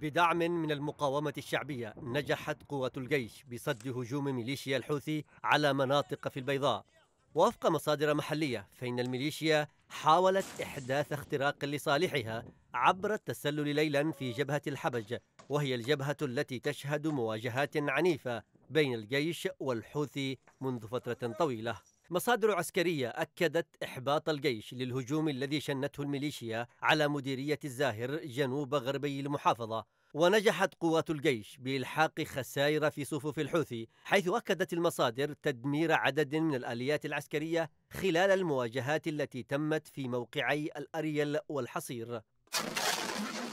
بدعم من المقاومة الشعبية نجحت قوة الجيش بصد هجوم ميليشيا الحوثي على مناطق في البيضاء وفق مصادر محلية فإن الميليشيا حاولت إحداث اختراق لصالحها عبر التسلل ليلا في جبهة الحبج وهي الجبهة التي تشهد مواجهات عنيفة بين الجيش والحوثي منذ فترة طويلة مصادر عسكرية أكدت إحباط الجيش للهجوم الذي شنته الميليشيا على مديرية الزاهر جنوب غربي المحافظة ونجحت قوات الجيش بإلحاق خسائر في صفوف الحوثي حيث أكدت المصادر تدمير عدد من الآليات العسكرية خلال المواجهات التي تمت في موقعي الأريل والحصير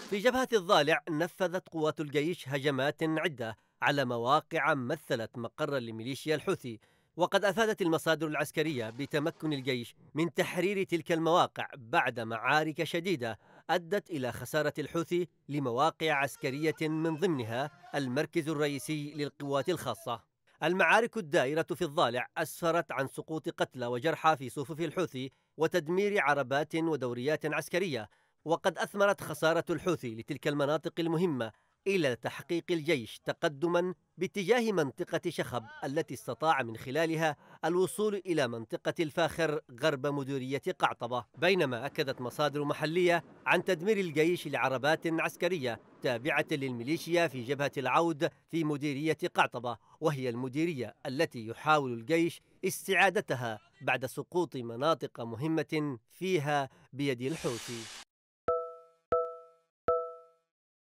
في جبهة الضالع نفذت قوات الجيش هجمات عدة على مواقع مثلت مقرا لميليشيا الحوثي وقد أفادت المصادر العسكرية بتمكن الجيش من تحرير تلك المواقع بعد معارك شديدة أدت إلى خسارة الحوثي لمواقع عسكرية من ضمنها المركز الرئيسي للقوات الخاصة المعارك الدائرة في الضالع أسفرت عن سقوط قتلى وجرحى في صفوف الحوثي وتدمير عربات ودوريات عسكرية وقد أثمرت خسارة الحوثي لتلك المناطق المهمة إلى تحقيق الجيش تقدما باتجاه منطقة شخب التي استطاع من خلالها الوصول إلى منطقة الفاخر غرب مديرية قعطبة بينما أكدت مصادر محلية عن تدمير الجيش لعربات عسكرية تابعة للميليشيا في جبهة العود في مديرية قعطبة وهي المديرية التي يحاول الجيش استعادتها بعد سقوط مناطق مهمة فيها بيد الحوثي